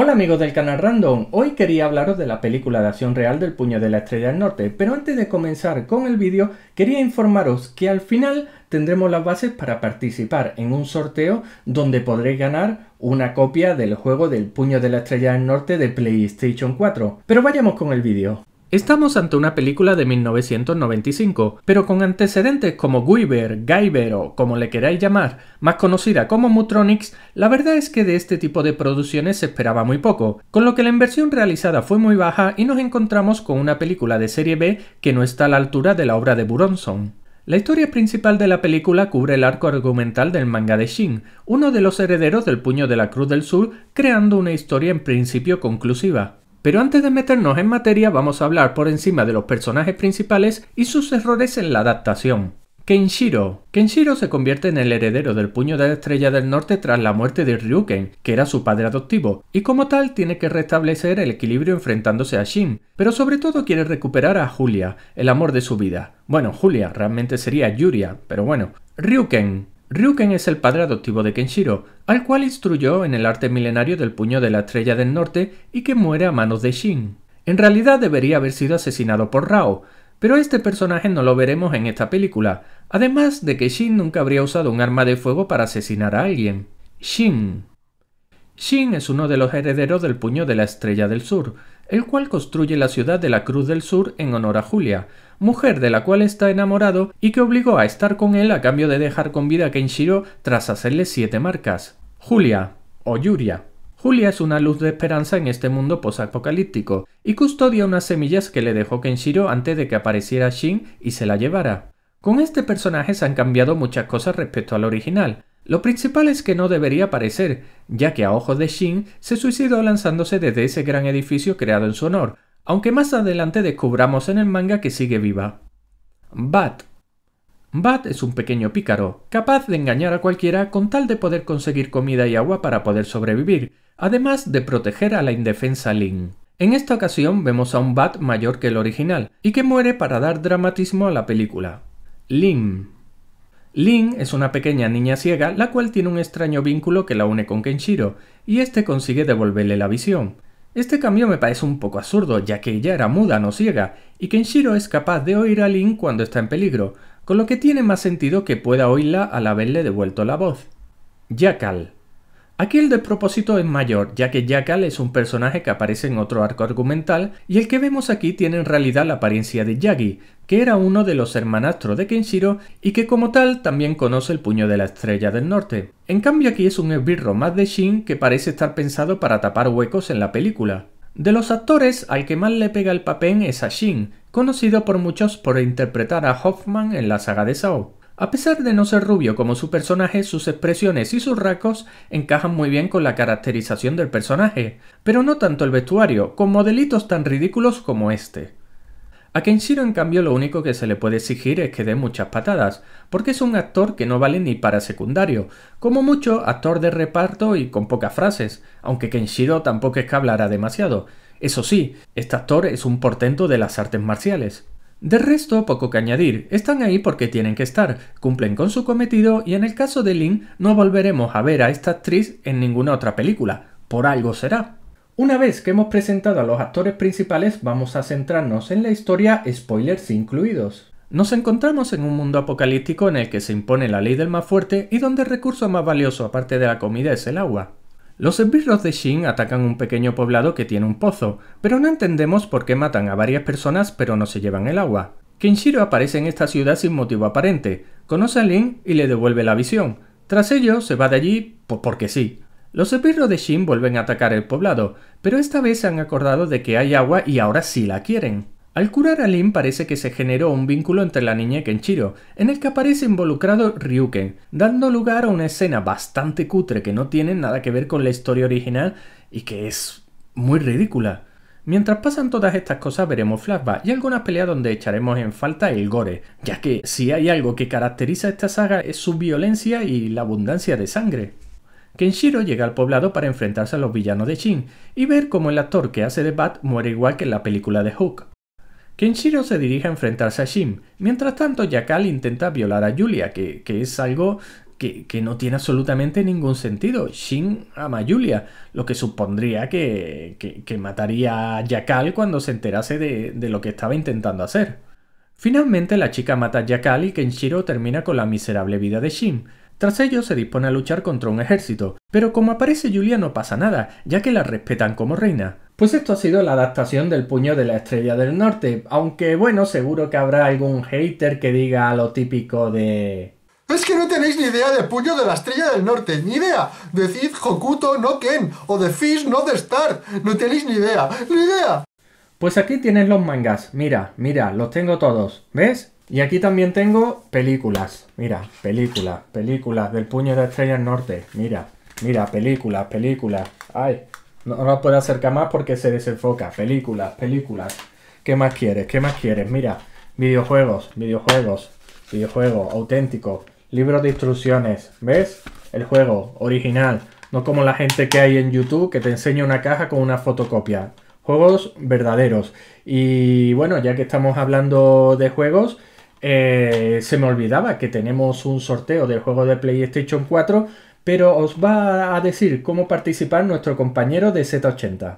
Hola amigos del canal Random, hoy quería hablaros de la película de acción real del puño de la estrella del norte, pero antes de comenzar con el vídeo quería informaros que al final tendremos las bases para participar en un sorteo donde podréis ganar una copia del juego del puño de la estrella del norte de PlayStation 4. Pero vayamos con el vídeo. Estamos ante una película de 1995, pero con antecedentes como Guiver, Guyver o como le queráis llamar, más conocida como Mutronics, la verdad es que de este tipo de producciones se esperaba muy poco, con lo que la inversión realizada fue muy baja y nos encontramos con una película de serie B que no está a la altura de la obra de Buronson. La historia principal de la película cubre el arco argumental del manga de Shin, uno de los herederos del puño de la Cruz del Sur, creando una historia en principio conclusiva. Pero antes de meternos en materia vamos a hablar por encima de los personajes principales y sus errores en la adaptación. Kenshiro. Kenshiro se convierte en el heredero del puño de la estrella del norte tras la muerte de Ryuken, que era su padre adoptivo, y como tal tiene que restablecer el equilibrio enfrentándose a Shin, pero sobre todo quiere recuperar a Julia, el amor de su vida. Bueno, Julia realmente sería Yuria, pero bueno. Ryuken. Ryuken es el padre adoptivo de Kenshiro, al cual instruyó en el arte milenario del puño de la estrella del norte y que muere a manos de Shin. En realidad debería haber sido asesinado por Rao, pero este personaje no lo veremos en esta película, además de que Shin nunca habría usado un arma de fuego para asesinar a alguien. Shin Shin es uno de los herederos del puño de la Estrella del Sur, el cual construye la ciudad de la Cruz del Sur en honor a Julia, mujer de la cual está enamorado y que obligó a estar con él a cambio de dejar con vida a Kenshiro tras hacerle siete marcas. Julia, o Yuria. Julia es una luz de esperanza en este mundo posapocalíptico y custodia unas semillas que le dejó Kenshiro antes de que apareciera Shin y se la llevara. Con este personaje se han cambiado muchas cosas respecto al original, lo principal es que no debería aparecer, ya que a ojos de Shin se suicidó lanzándose desde ese gran edificio creado en su honor, aunque más adelante descubramos en el manga que sigue viva. Bat. Bat es un pequeño pícaro, capaz de engañar a cualquiera con tal de poder conseguir comida y agua para poder sobrevivir, además de proteger a la indefensa Lin. En esta ocasión vemos a un Bat mayor que el original, y que muere para dar dramatismo a la película. Lin. Lin es una pequeña niña ciega la cual tiene un extraño vínculo que la une con Kenshiro, y este consigue devolverle la visión. Este cambio me parece un poco absurdo, ya que ella era muda, no ciega, y Kenshiro es capaz de oír a Lin cuando está en peligro, con lo que tiene más sentido que pueda oírla al haberle devuelto la voz. Yakal Aquí el despropósito es mayor, ya que Jackal es un personaje que aparece en otro arco argumental y el que vemos aquí tiene en realidad la apariencia de Yagi, que era uno de los hermanastros de Kenshiro y que como tal también conoce el puño de la estrella del norte. En cambio aquí es un esbirro más de Shin que parece estar pensado para tapar huecos en la película. De los actores, al que más le pega el papel es a Shin, conocido por muchos por interpretar a Hoffman en la saga de Sao. A pesar de no ser rubio como su personaje, sus expresiones y sus rasgos encajan muy bien con la caracterización del personaje, pero no tanto el vestuario, con modelitos tan ridículos como este. A Kenshiro en cambio lo único que se le puede exigir es que dé muchas patadas, porque es un actor que no vale ni para secundario, como mucho actor de reparto y con pocas frases, aunque Kenshiro tampoco es que hablara demasiado. Eso sí, este actor es un portento de las artes marciales. De resto, poco que añadir, están ahí porque tienen que estar, cumplen con su cometido y en el caso de Lynn no volveremos a ver a esta actriz en ninguna otra película, por algo será. Una vez que hemos presentado a los actores principales, vamos a centrarnos en la historia, spoilers incluidos. Nos encontramos en un mundo apocalíptico en el que se impone la ley del más fuerte y donde el recurso más valioso aparte de la comida es el agua. Los esbirros de Shin atacan un pequeño poblado que tiene un pozo, pero no entendemos por qué matan a varias personas pero no se llevan el agua. Kenshiro aparece en esta ciudad sin motivo aparente, conoce a Lin y le devuelve la visión. Tras ello se va de allí porque sí. Los esbirros de Shin vuelven a atacar el poblado, pero esta vez se han acordado de que hay agua y ahora sí la quieren. Al curar a Lin parece que se generó un vínculo entre la niña y Kenshiro, en el que aparece involucrado Ryuken, dando lugar a una escena bastante cutre que no tiene nada que ver con la historia original y que es muy ridícula. Mientras pasan todas estas cosas veremos flashbacks y algunas peleas donde echaremos en falta el gore, ya que si hay algo que caracteriza a esta saga es su violencia y la abundancia de sangre. Kenshiro llega al poblado para enfrentarse a los villanos de Shin y ver cómo el actor que hace de Bat muere igual que en la película de Hook. Kenshiro se dirige a enfrentarse a Shin. Mientras tanto, Yakal intenta violar a Julia, que, es algo que, no tiene absolutamente ningún sentido. Shin ama a Julia, lo que supondría que, mataría a Yakal cuando se enterase de, lo que estaba intentando hacer. Finalmente la chica mata a Yakal y Kenshiro termina con la miserable vida de Shin. Tras ello se dispone a luchar contra un ejército, pero como aparece Julia no pasa nada, ya que la respetan como reina. Pues esto ha sido la adaptación del puño de la estrella del norte, aunque bueno, seguro que habrá algún hater que diga lo típico de... Es que no tenéis ni idea de Puño de la Estrella del Norte, ni idea. Decid Hokuto no Ken, o de Fish no de Star. No tenéis ni idea, ni idea. Pues aquí tienes los mangas. Mira, mira, los tengo todos. ¿Ves? Y aquí también tengo películas. Mira, películas, películas del Puño de la Estrella del Norte. Mira, mira, películas, películas. Ay, no, nos puede acercar más porque se desenfoca. Películas, películas. ¿Qué más quieres? ¿Qué más quieres? Mira, videojuegos, videojuegos, videojuegos auténticos, libros de instrucciones. ¿Ves? El juego original. No como la gente que hay en YouTube que te enseña una caja con una fotocopia. Juegos verdaderos. Y bueno, ya que estamos hablando de juegos, eh, se me olvidaba que tenemos un sorteo del juego de PlayStation 4 pero os va a decir cómo participar nuestro compañero de Z80.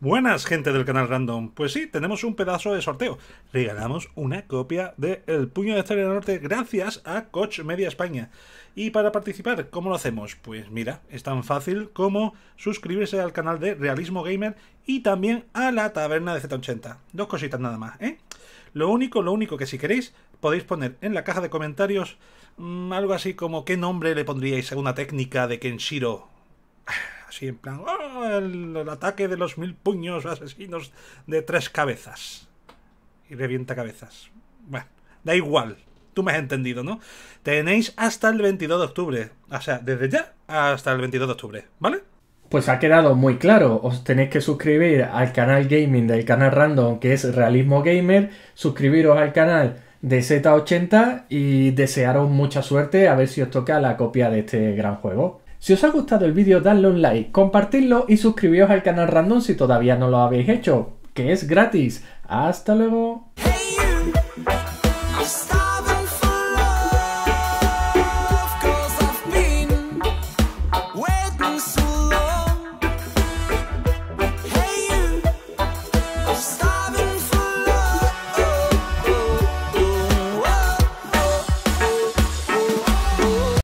Buenas, gente del canal Random. Pues sí, tenemos un pedazo de sorteo. Regalamos una copia de El Puño de Estrella Norte gracias a Coach Media España. Y para participar, ¿cómo lo hacemos? Pues mira, es tan fácil como suscribirse al canal de Realismo Gamer y también a la Taberna de Z80. Dos cositas nada más, ¿eh? Lo único, lo único que si queréis, podéis poner en la caja de comentarios Mm, algo así como ¿qué nombre le pondríais a una técnica de Kenshiro? Así en plan, oh, el, el, ataque de los mil puños asesinos de tres cabezas. Y revienta cabezas. Bueno, da igual. Tú me has entendido, ¿no? Tenéis hasta el 22 de octubre. O sea, desde ya hasta el 22 de octubre, ¿vale? Pues ha quedado muy claro, os tenéis que suscribir al canal gaming del canal random que es Realismo Gamer, suscribiros al canal de Z80 y desearos mucha suerte a ver si os toca la copia de este gran juego. Si os ha gustado el vídeo dadle un like, compartidlo y suscribiros al canal Random si todavía no lo habéis hecho, que es gratis. ¡Hasta luego!